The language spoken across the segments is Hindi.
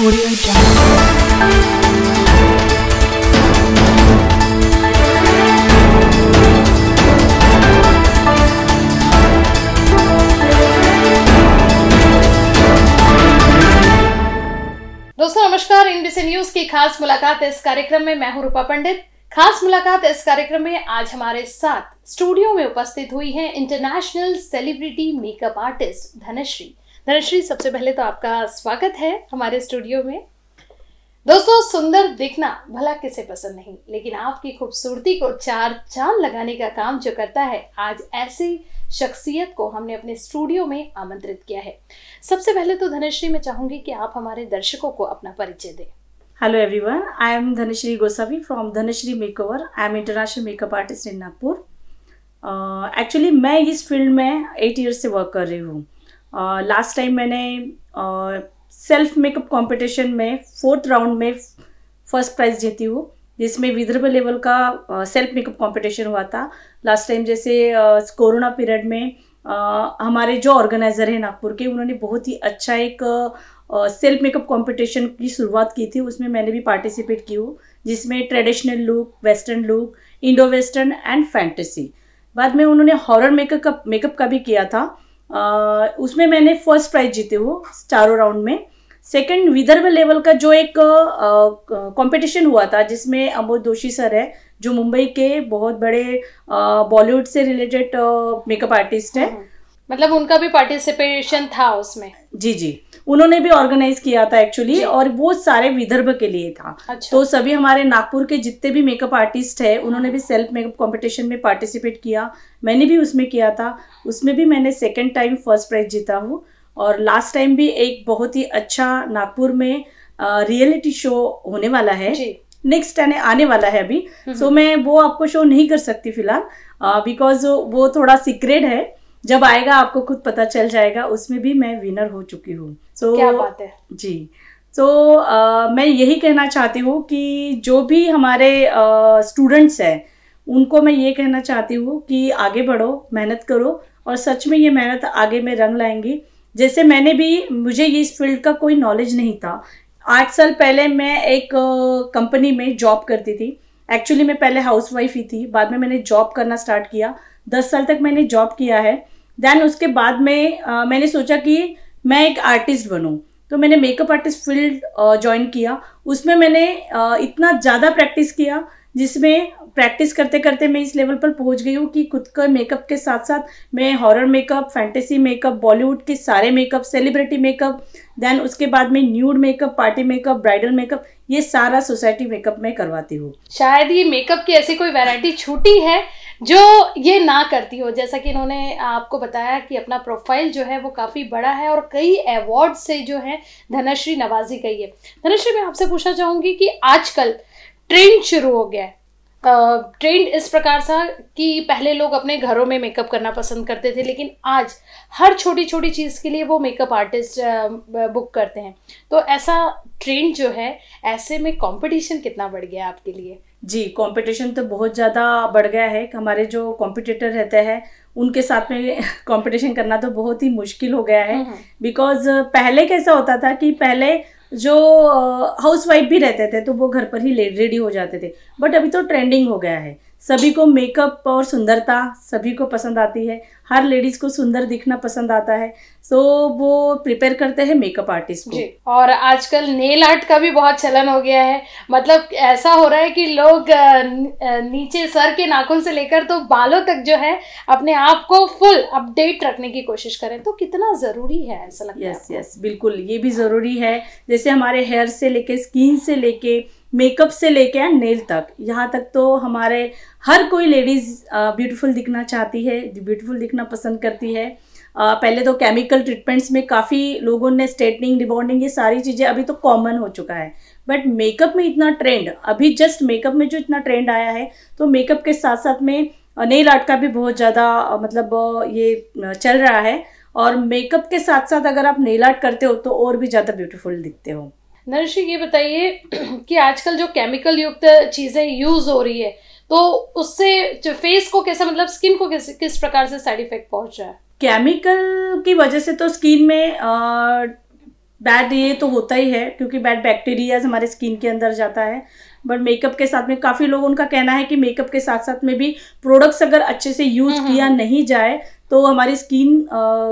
Audio Jungle. दोस्तों नमस्कार इंडिसे न्यूज की खास मुलाकात इस कार्यक्रम में मैं हूं रूपा पंडित खास मुलाकात इस कार्यक्रम में आज हमारे साथ स्टूडियो में उपस्थित हुई हैं international celebrity makeup artist Dhanashree Dhanashree सबसे पहले तो आपका स्वागत है हमारे स्टूडियो में दोस्तों सुंदर दिखना भला किसे पसंद नहीं लेकिन आपकी खूबसूरती को चार चांद लगाने का काम जो करता है आज ऐसी शख्सियत को हमने अपने स्टूडियो में आमंत्रित किया है सबसे पहले तो धनश्री मैं चाहूंगी कि आप हमारे दर्शकों को अपना परिचय दें hello everyone I am Dhanashree Gosavi from Dhanashree makeover I am international makeup artist in Nagpur actually मैं इस फील्ड में एट ईयर से वर्क कर रही हूँ लास्ट टाइम मैंने सेल्फ मेकअप कंपटीशन में फोर्थ राउंड में फर्स्ट प्राइज़ जीती हूँ जिसमें विदर्भ लेवल का सेल्फ मेकअप कंपटीशन हुआ था लास्ट टाइम जैसे कोरोना पीरियड में आ, हमारे जो ऑर्गेनाइज़र हैं नागपुर के उन्होंने बहुत ही अच्छा एक सेल्फ मेकअप कंपटीशन की शुरुआत की थी उसमें मैंने भी पार्टिसिपेट की हूँ जिसमें traditional look western look indo western and fantasy बाद में उन्होंने हॉरर मेकअप मेकअप का भी किया था उसमें मैंने फर्स्ट प्राइज जीते वो चारों राउंड में सेकंड विदर्भ लेवल का जो एक कंपटीशन हुआ था जिसमें अमोद दोषी सर है जो मुंबई के बहुत बड़े बॉलीवुड से रिलेटेड मेकअप आर्टिस्ट है मतलब उनका भी पार्टिसिपेशन था उसमें जी जी उन्होंने भी ऑर्गेनाइज किया था एक्चुअली और वो सारे विदर्भ के लिए था अच्छा। तो सभी हमारे नागपुर के जितने भी मेकअप आर्टिस्ट है उन्होंने भी सेल्फ मेकअप कंपटीशन में पार्टिसिपेट किया मैंने भी उसमें किया था उसमें भी मैंने सेकेंड टाइम फर्स्ट प्राइज जीता हूँ और लास्ट टाइम भी एक बहुत ही अच्छा नागपुर में रियलिटी शो होने वाला है नेक्स्ट आने आने वाला है अभी सो हम्म, हम्म। मैं वो आपको शो नहीं कर सकती फिलहाल बिकॉज वो थोड़ा सीक्रेट है जब आएगा आपको खुद पता चल जाएगा उसमें भी मैं विनर हो चुकी हूँ सो so, क्या बात है जी तो so, uh, मैं यही कहना चाहती हूँ कि जो भी हमारे स्टूडेंट्स uh, हैं उनको मैं ये कहना चाहती हूँ कि आगे बढ़ो मेहनत करो और सच में ये मेहनत आगे में रंग लाएंगी जैसे मैंने भी मुझे ये इस फील्ड का कोई नॉलेज नहीं था आठ साल पहले मैं एक कंपनी uh, में जॉब करती थी एक्चुअली मैं पहले हाउसवाइफ ही थी बाद में मैंने जॉब करना स्टार्ट किया दस साल तक मैंने जॉब किया है देन उसके बाद में आ, मैंने सोचा कि मैं एक आर्टिस्ट बनूँ तो मैंने मेकअप आर्टिस्ट फील्ड ज्वाइन किया उसमें मैंने आ, इतना ज़्यादा प्रैक्टिस किया जिसमें प्रैक्टिस करते करते मैं इस लेवल पर पहुंच गई हूँ कि खुद का मेकअप के साथ साथ मैं horror makeup fantasy makeup Bollywood के सारे मेकअप सेलिब्रिटी मेकअप देन उसके बाद में nude makeup party makeup bridal makeup ये सारा सोसाइटी मेकअप में करवाती हूँ शायद ये मेकअप की ऐसी कोई वैरायटी छूटी है जो ये ना करती हो जैसा कि इन्होंने आपको बताया कि अपना प्रोफाइल जो है वो काफ़ी बड़ा है और कई अवार्ड से जो है धनश्री नवाजी गई है धनश्री मैं आपसे पूछना चाहूँगी कि आजकल ट्रेंड शुरू हो गया है ट्रेंड इस प्रकार सा कि पहले लोग अपने घरों में मेकअप करना पसंद करते थे लेकिन आज हर छोटी छोटी चीज़ के लिए वो मेकअप आर्टिस्ट बुक करते हैं तो ऐसा ट्रेंड जो है ऐसे में कंपटीशन कितना बढ़ गया आपके लिए जी कंपटीशन तो बहुत ज़्यादा बढ़ गया है हमारे जो कॉम्पिटिटर रहते हैं उनके साथ में कंपटीशन करना तो बहुत ही मुश्किल हो गया है बिकॉज हम्म, हम्म। पहले कैसा होता था कि पहले जो हाउस वाइफ भी रहते थे तो वो घर पर ही रेडी हो जाते थे बट अभी तो ट्रेंडिंग हो गया है सभी को मेकअप और सुंदरता सभी को पसंद आती है हर लेडीज़ को सुंदर दिखना पसंद आता है so, वो प्रिपेयर करते हैं मेकअप आर्टिस्ट को और आजकल नेल आर्ट का भी बहुत चलन हो गया है मतलब ऐसा हो रहा है कि लोग नीचे सर के नाखून से लेकर तो बालों तक जो है अपने आप को फुल अपडेट रखने की कोशिश करें तो कितना ज़रूरी है ऐसा लगता है यस यस बिल्कुल ये भी ज़रूरी है जैसे हमारे हेयर से लेके स्किन से लेके मेकअप से लेके एंड नेल तक यहाँ तक तो हमारे हर कोई लेडीज़ ब्यूटीफुल दिखना चाहती है ब्यूटीफुल दिखना पसंद करती है आ, पहले तो केमिकल ट्रीटमेंट्स में काफ़ी लोगों ने स्ट्रेटनिंग रिबॉन्डिंग ये सारी चीज़ें अभी तो कॉमन हो चुका है बट मेकअप में इतना ट्रेंड अभी जस्ट मेकअप में जो इतना ट्रेंड आया है तो मेकअप के साथ साथ में नेल आर्ट का भी बहुत ज़्यादा मतलब ये चल रहा है और मेकअप के साथ साथ अगर आप नेल आर्ट करते हो तो और भी ज़्यादा ब्यूटीफुल दिखते हो नरेश ये बताइए कि आजकल जो केमिकल युक्त चीज़ें यूज़ हो रही है तो उससे फेस को कैसे मतलब स्किन को कैसे किस प्रकार से साइड इफेक्ट पहुंच रहा है केमिकल की वजह से तो स्किन में बैड ये तो होता ही है क्योंकि बैड बैक्टीरियाज हमारे स्किन के अंदर जाता है बट मेकअप के साथ में काफ़ी लोग उनका कहना है कि मेकअप के साथ साथ में भी प्रोडक्ट्स अगर अच्छे से यूज हम्म, किया हम्म। नहीं जाए तो हमारी स्किन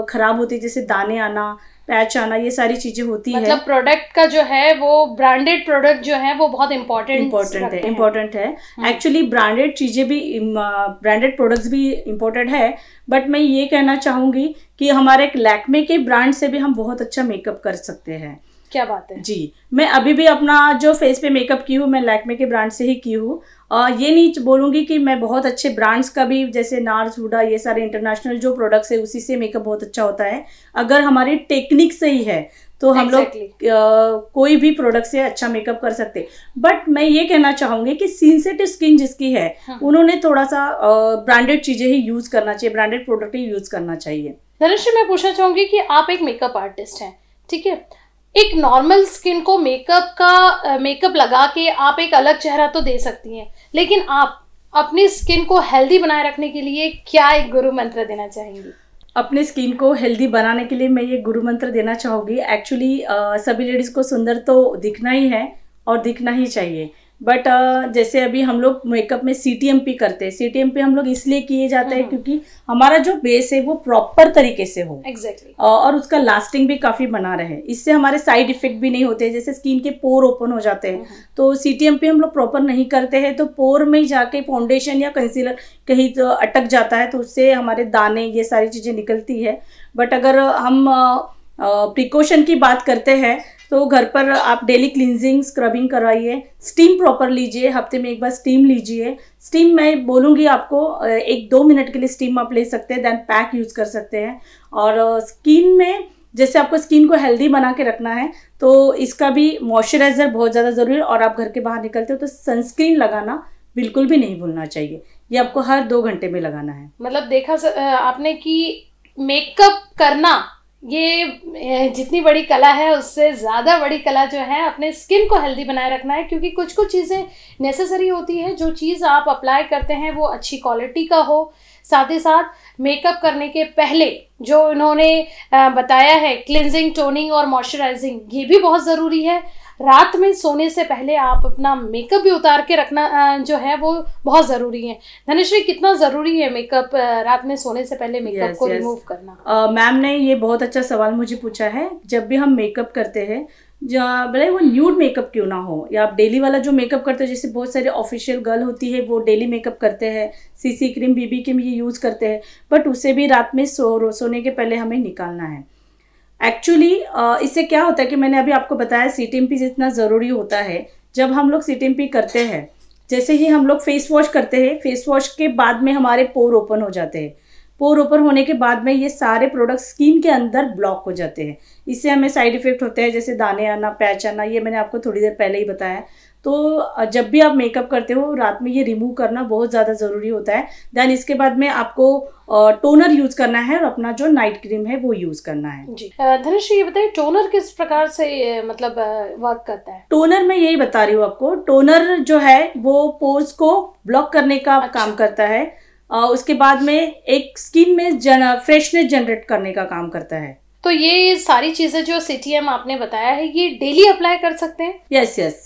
खराब होती है जैसे दाने आना पैच आना ये सारी चीजें होती मतलब है मतलब प्रोडक्ट का जो है वो ब्रांडेड प्रोडक्ट जो है वो बहुत इम्पोर्टेंट इम्पोर्टेंट है इम्पोर्टेंट है एक्चुअली हम्म। ब्रांडेड चीजें भी ब्रांडेड प्रोडक्ट्स भी इम्पोर्टेंट है बट मैं ये कहना चाहूंगी कि हमारे लैक्मे के ब्रांड से भी हम बहुत अच्छा मेकअप कर सकते हैं क्या बात है जी मैं अभी भी अपना जो फेस पे मेकअप की हूँ मैं लैकमे के ब्रांड से ही की हूँ ये नहीं बोलूँगी कि मैं बहुत अच्छे ब्रांड्स का भी जैसे नार्स वुडा ये सारे इंटरनेशनल जो प्रोडक्ट्स है उसी से मेकअप बहुत अच्छा होता है अगर हमारी टेक्निक से ही है तो हम exactly. लोग कोई भी प्रोडक्ट से अच्छा मेकअप कर सकते बट मैं ये कहना चाहूंगी कि सेंसेटिव स्किन जिसकी है हाँ. उन्होंने थोड़ा सा ब्रांडेड चीजें ही यूज करना चाहिए ब्रांडेड प्रोडक्ट ही यूज करना चाहिए धनुष मैं पूछना चाहूंगी कि आप एक मेकअप आर्टिस्ट हैं ठीक है एक नॉर्मल स्किन को मेकअप का मेकअप लगा के आप एक अलग चेहरा तो दे सकती हैं लेकिन आप अपनी स्किन को हेल्दी बनाए रखने के लिए क्या एक गुरु मंत्र देना चाहेंगी अपने स्किन को हेल्दी बनाने के लिए मैं ये गुरु मंत्र देना चाहूँगी एक्चुअली सभी लेडीज़ को सुंदर तो दिखना ही है और दिखना ही चाहिए बट uh, जैसे अभी हम लोग मेकअप में सी टी एम पी करते हैं सी टी एम पी हम लोग इसलिए किए जाते हैं हम्म। क्योंकि हमारा जो बेस है वो प्रॉपर तरीके से हो एग्जैक्टली exactly. और उसका लास्टिंग भी काफी बना रहे इससे हमारे साइड इफेक्ट भी नहीं होते जैसे स्किन के पोर ओपन हो जाते हैं हम्म। तो सी टी एम पी हम लोग प्रॉपर नहीं करते हैं तो पोर में ही जाके फाउंडेशन या कंसीलर कहीं तो अटक जाता है तो उससे हमारे दाने ये सारी चीजें निकलती है बट अगर हम प्रिकॉशन की बात करते हैं तो घर पर आप डेली क्लिनजिंग स्क्रबिंग कराइए स्टीम प्रॉपर लीजिए हफ्ते में एक बार स्टीम लीजिए स्टीम मैं बोलूँगी आपको एक दो मिनट के लिए स्टीम आप ले सकते हैं देन पैक यूज़ कर सकते हैं और स्किन में जैसे आपको स्किन को हेल्दी बना के रखना है तो इसका भी मॉइस्चराइज़र बहुत ज़्यादा ज़रूरी है और आप घर के बाहर निकलते हो तो सनस्क्रीन लगाना बिल्कुल भी नहीं भूलना चाहिए ये आपको हर दो घंटे में लगाना है मतलब देखा आपने कि मेकअप करना ये जितनी बड़ी कला है उससे ज़्यादा बड़ी कला जो है अपने स्किन को हेल्दी बनाए रखना है क्योंकि कुछ कुछ चीज़ें नेसेसरी होती है जो चीज़ आप अप्लाई करते हैं वो अच्छी क्वालिटी का हो साथ ही साथ मेकअप करने के पहले जो इन्होंने बताया है क्लिनजिंग टोनिंग और मॉइस्चराइजिंग ये भी बहुत ज़रूरी है रात में सोने से पहले आप अपना मेकअप भी उतार के रखना जो है वो बहुत ज़रूरी है धनश्री कितना ज़रूरी है मेकअप रात में सोने से पहले मेकअप yes, को yes. रिमूव करना मैम ने ये बहुत अच्छा सवाल मुझे पूछा है जब भी हम मेकअप करते हैं भले वो न्यूड मेकअप क्यों ना हो या आप डेली वाला जो मेकअप करते हो जैसे बहुत सारे ऑफिशियल गर्ल होती है वो डेली मेकअप करते हैं सीसी क्रीम बीबी क्रीम ये यूज़ करते हैं बट उसे भी रात में सो सोने के पहले हमें निकालना है एक्चुअली इससे क्या होता है कि मैंने अभी आपको बताया सी टी एम पी जितना ज़रूरी होता है जब हम लोग सी टी एम पी करते हैं जैसे ही हम लोग फेस वॉश करते हैं फेस वॉश के बाद में हमारे पोर ओपन हो जाते हैं पोर ओपन होने के बाद में ये सारे प्रोडक्ट स्किन के अंदर ब्लॉक हो जाते हैं इससे हमें साइड इफेक्ट होते हैं जैसे दाने आना पैच आना ये मैंने आपको थोड़ी देर पहले ही बताया तो जब भी आप मेकअप करते हो रात में ये रिमूव करना बहुत ज़्यादा ज़रूरी होता है देन इसके बाद में आपको टोनर यूज करना है और अपना जो नाइट क्रीम है वो यूज करना है जी धनुष ये बताइए टोनर किस प्रकार से मतलब वर्क करता है टोनर मैं यही बता रही हूँ आपको टोनर जो है वो पोज को ब्लॉक करने का अच्छा। काम करता है उसके बाद में एक स्किन में जन, फ्रेशनेस जनरेट करने का काम करता है तो ये सारी चीजें जो सी टी एम आपने बताया है ये डेली अप्लाई कर सकते हैं yes yes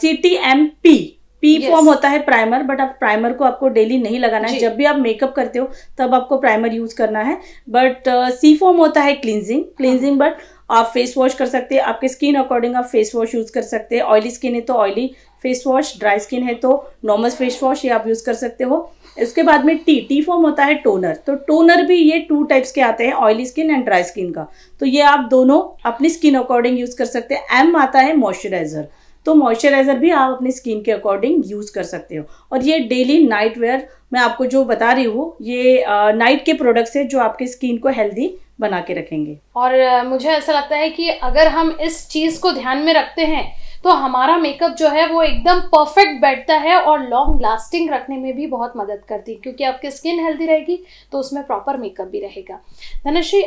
C T M P P form होता है प्राइमर बट आप प्राइमर को आपको डेली नहीं लगाना है जब भी आप मेकअप करते हो तब आपको प्राइमर यूज करना है बट सी फॉर्म होता है क्लिनजिंग क्लिनजिंग बट आप फेस वॉश कर सकते हैं आपके स्किन अकॉर्डिंग आप फेस वॉश यूज कर सकते हैं ऑयली स्किन है तो oily face wash dry skin है तो नॉर्मल फेस वॉश ये आप यूज कर सकते हो इसके बाद में टी टी फॉर्म होता है टोनर तो टोनर भी ये टू टाइप्स के आते हैं oily skin and dry skin का तो ये आप दोनों अपनी स्किन अकॉर्डिंग यूज़ कर सकते हैं एम आता है मॉइस्चराइज़र तो मॉइस्चराइज़र भी आप अपनी स्किन के अकॉर्डिंग यूज़ कर सकते हो और ये डेली नाइट वेयर मैं आपको जो बता रही हूँ ये नाइट के प्रोडक्ट्स है जो आपकी स्किन को हेल्दी बना के रखेंगे और मुझे ऐसा लगता है कि अगर हम इस चीज़ को ध्यान में रखते हैं तो हमारा मेकअप जो है वो एकदम परफेक्ट बैठता है और लॉन्ग लास्टिंग रखने में भी बहुत मदद करती है क्योंकि आपकी स्किन हेल्दी रहेगी तो उसमें प्रॉपर मेकअप भी रहेगा धनश्री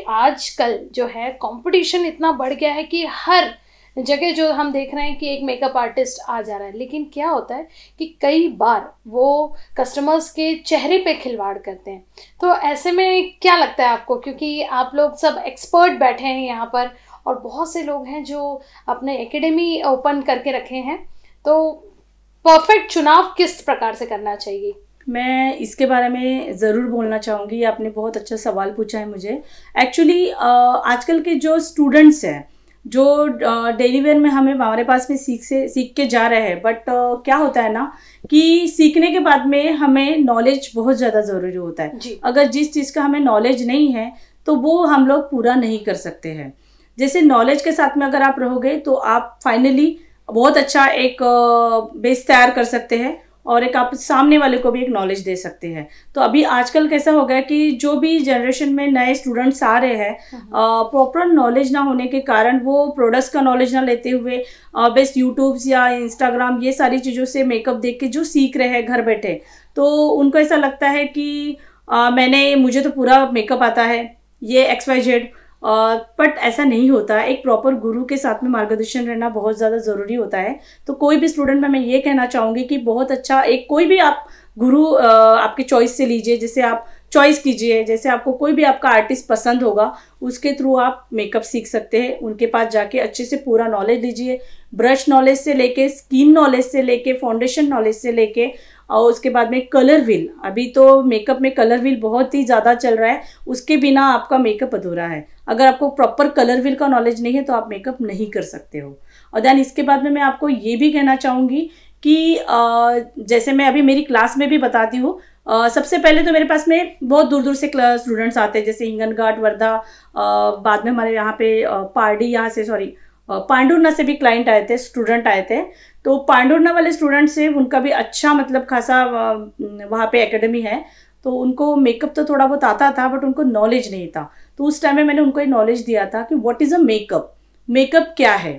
कल जो है कॉम्पिटिशन इतना बढ़ गया है कि हर जगह जो हम देख रहे हैं कि एक मेकअप आर्टिस्ट आ जा रहा है लेकिन क्या होता है कि कई बार वो कस्टमर्स के चेहरे पे खिलवाड़ करते हैं तो ऐसे में क्या लगता है आपको क्योंकि आप लोग सब एक्सपर्ट बैठे हैं यहाँ पर और बहुत से लोग हैं जो अपने एकेडमी ओपन करके रखे हैं तो परफेक्ट चुनाव किस प्रकार से करना चाहिए मैं इसके बारे में ज़रूर बोलना चाहूँगी आपने बहुत अच्छा सवाल पूछा है मुझे एक्चुअली आजकल के जो स्टूडेंट्स हैं जो डेली वेयर में हमें हमारे पास में सीख से सीख के जा रहे हैं बट क्या होता है ना कि सीखने के बाद में हमें नॉलेज बहुत ज़्यादा ज़रूरी होता है अगर जिस चीज़ का हमें नॉलेज नहीं है तो वो हम लोग पूरा नहीं कर सकते हैं जैसे नॉलेज के साथ में अगर आप रहोगे तो आप फाइनली बहुत अच्छा एक बेस तैयार कर सकते हैं और एक आप सामने वाले को भी एक नॉलेज दे सकते हैं तो अभी आजकल कैसा हो गया कि जो भी जनरेशन में नए स्टूडेंट्स आ रहे हैं प्रॉपर हाँ, नॉलेज हाँ। ना होने के कारण वो प्रोडक्ट्स का नॉलेज ना लेते हुए बेस यूट्यूब्स या इंस्टाग्राम ये सारी चीज़ों से मेकअप देख के जो सीख रहे हैं घर बैठे तो उनको ऐसा लगता है कि आ, मैंने मुझे तो पूरा मेकअप आता है ये एक्स वाई जेड बट ऐसा नहीं होता एक प्रॉपर गुरु के साथ में मार्गदर्शन रहना बहुत ज़्यादा ज़रूरी होता है तो कोई भी स्टूडेंट में मैं ये कहना चाहूँगी कि बहुत अच्छा एक कोई भी आप गुरु आपके चॉइस से लीजिए जैसे आप चॉइस कीजिए जैसे आपको कोई भी आपका आर्टिस्ट पसंद होगा उसके थ्रू आप मेकअप सीख सकते हैं उनके पास जाके अच्छे से पूरा नॉलेज लीजिए ब्रश नॉलेज से लेके स्किन नॉलेज से लेके फाउंडेशन नॉलेज से लेके और उसके बाद में कलर व्हील अभी तो मेकअप में कलर व्हील बहुत ही ज़्यादा चल रहा है उसके बिना आपका मेकअप अधूरा है अगर आपको प्रॉपर कलर व्हील का नॉलेज नहीं है तो आप मेकअप नहीं कर सकते हो और देन इसके बाद में मैं आपको ये भी कहना चाहूँगी कि जैसे मैं अभी मेरी क्लास में भी बताती हूँ सबसे पहले तो मेरे पास में बहुत दूर दूर से स्टूडेंट्स आते हैं जैसे हिंगनघाट वर्धा बाद में हमारे यहाँ पे पार्डी यहाँ से सॉरी पांडुना से भी क्लाइंट आए थे स्टूडेंट आए थे तो पांडुर्ना वाले स्टूडेंट्स से उनका भी अच्छा मतलब खासा वहाँ पे एकेडमी है तो उनको मेकअप तो थोड़ा बहुत आता था बट उनको नॉलेज नहीं था तो उस टाइम में मैंने उनको ये नॉलेज दिया था कि what is a makeup makeup क्या है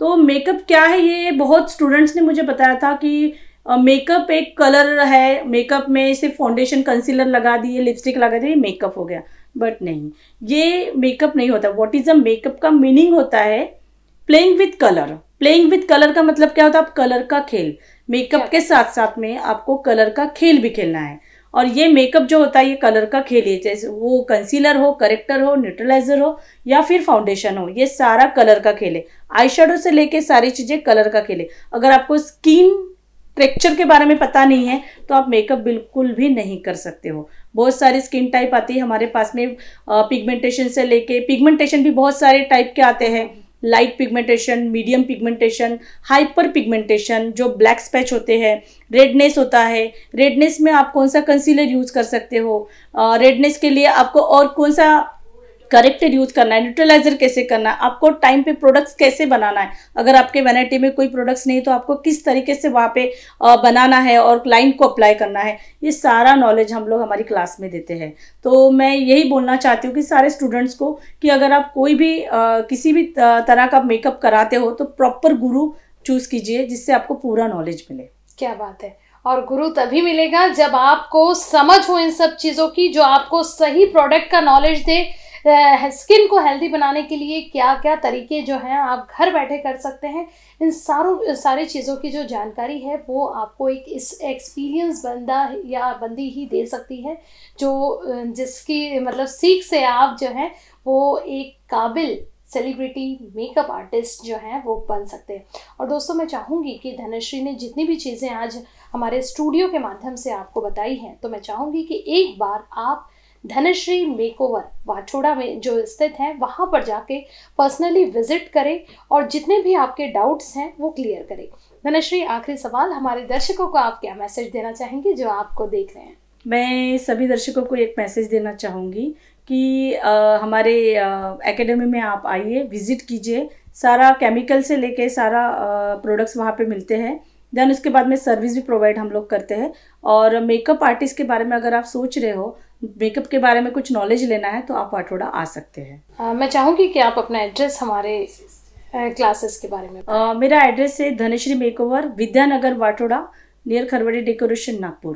तो मेकअप क्या है ये बहुत स्टूडेंट्स ने मुझे बताया था कि मेकअप एक कलर है मेकअप में सिर्फ फाउंडेशन कंसीलर लगा दिए लिपस्टिक लगा दिए मेकअप हो गया बट नहीं ये मेकअप नहीं होता व्हाट इज़ अ मेकअप का मीनिंग होता है playing with colour playing with colour का मतलब क्या होता है आप कलर का खेल मेकअप के साथ साथ में आपको कलर का खेल भी खेलना है और ये मेकअप जो होता है ये कलर का खेल है जैसे वो कंसीलर हो करेक्टर हो न्यूट्रलाइजर हो या फिर फाउंडेशन हो ये सारा कलर का खेल है आई शेडो से लेके सारी चीज़ें कलर का खेल है अगर आपको स्किन टेक्चर के बारे में पता नहीं है तो आप मेकअप बिल्कुल भी नहीं कर सकते हो बहुत सारी स्किन टाइप आती है हमारे पास में पिगमेंटेशन से लेके पिगमेंटेशन भी बहुत सारे टाइप के आते हैं light pigmentation medium pigmentation hyperpigmentation जो ब्लैक स्पैच होते हैं रेडनेस होता है रेडनेस में आप कौन सा कंसीलर यूज़ कर सकते हो रेडनेस के लिए आपको और कौन सा करेक्टेड यूज करना है न्यूट्रलाइजर कैसे करना है आपको टाइम पे प्रोडक्ट्स कैसे बनाना है अगर आपके वेनाइटी में कोई प्रोडक्ट्स नहीं तो आपको किस तरीके से वहाँ पे बनाना है और क्लाइंट को अप्लाई करना है ये सारा नॉलेज हम लोग हमारी क्लास में देते हैं तो मैं यही बोलना चाहती हूँ कि सारे स्टूडेंट्स को कि अगर आप कोई भी आ, किसी भी तरह का मेकअप कराते हो तो प्रॉपर गुरु चूज़ कीजिए जिससे आपको पूरा नॉलेज मिले क्या बात है और गुरु तभी मिलेगा जब आपको समझ हो इन सब चीज़ों की जो आपको सही प्रोडक्ट का नॉलेज दे स्किन को हेल्दी बनाने के लिए क्या क्या तरीके जो हैं आप घर बैठे कर सकते हैं इन सारों सारे चीज़ों की जो जानकारी है वो आपको एक इस एक्सपीरियंस बंदा या बंदी ही दे सकती है जो जिसकी मतलब सीख से आप जो हैं वो एक काबिल सेलिब्रिटी मेकअप आर्टिस्ट जो हैं वो बन सकते हैं और दोस्तों मैं चाहूँगी कि धनश्री ने जितनी भी चीज़ें आज हमारे स्टूडियो के माध्यम से आपको बताई हैं तो मैं चाहूँगी कि एक बार आप धनश्री मेकओवर वाछोड़ा में जो स्थित है वहाँ पर जाके पर्सनली विजिट करें और जितने भी आपके डाउट्स हैं वो क्लियर करें धनश्री आखिरी सवाल हमारे दर्शकों को आप क्या मैसेज देना चाहेंगे जो आपको देख रहे हैं मैं सभी दर्शकों को एक मैसेज देना चाहूँगी कि आ, हमारे एकेडमी में आप आइए विज़िट कीजिए सारा केमिकल से लेके सारा प्रोडक्ट्स वहाँ पे मिलते हैं देन उसके बाद में सर्विस भी प्रोवाइड हम लोग करते हैं और मेकअप आर्टिस्ट के बारे में अगर आप सोच रहे हो मेकअप के बारे में कुछ नॉलेज लेना है तो आप वाटोड़ा आ सकते हैं मैं चाहूंगी कि आप अपना एड्रेस हमारे क्लासेस के बारे में आ, मेरा एड्रेस है Dhanashree makeover Vidyanagar Watoda near Kharwadi decoration Nagpur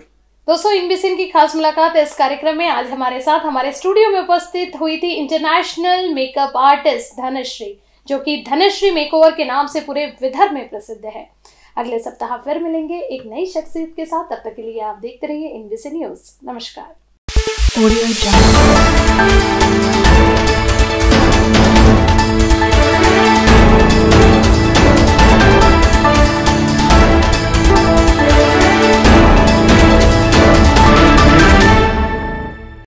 दोस्तों इनबिसिन की खास मुलाकात इस कार्यक्रम में आज हमारे साथ हमारे स्टूडियो में उपस्थित हुई थी इंटरनेशनल मेकअप आर्टिस्ट धनश्री जो कि धनश्री मेकओवर के नाम से पूरे विदर्भ में प्रसिद्ध है अगले सप्ताह फिर मिलेंगे एक नई शख्सियत के साथ तब तक के लिए आप देखते रहिए इनबिसिन न्यूज नमस्कार Audio Jungle.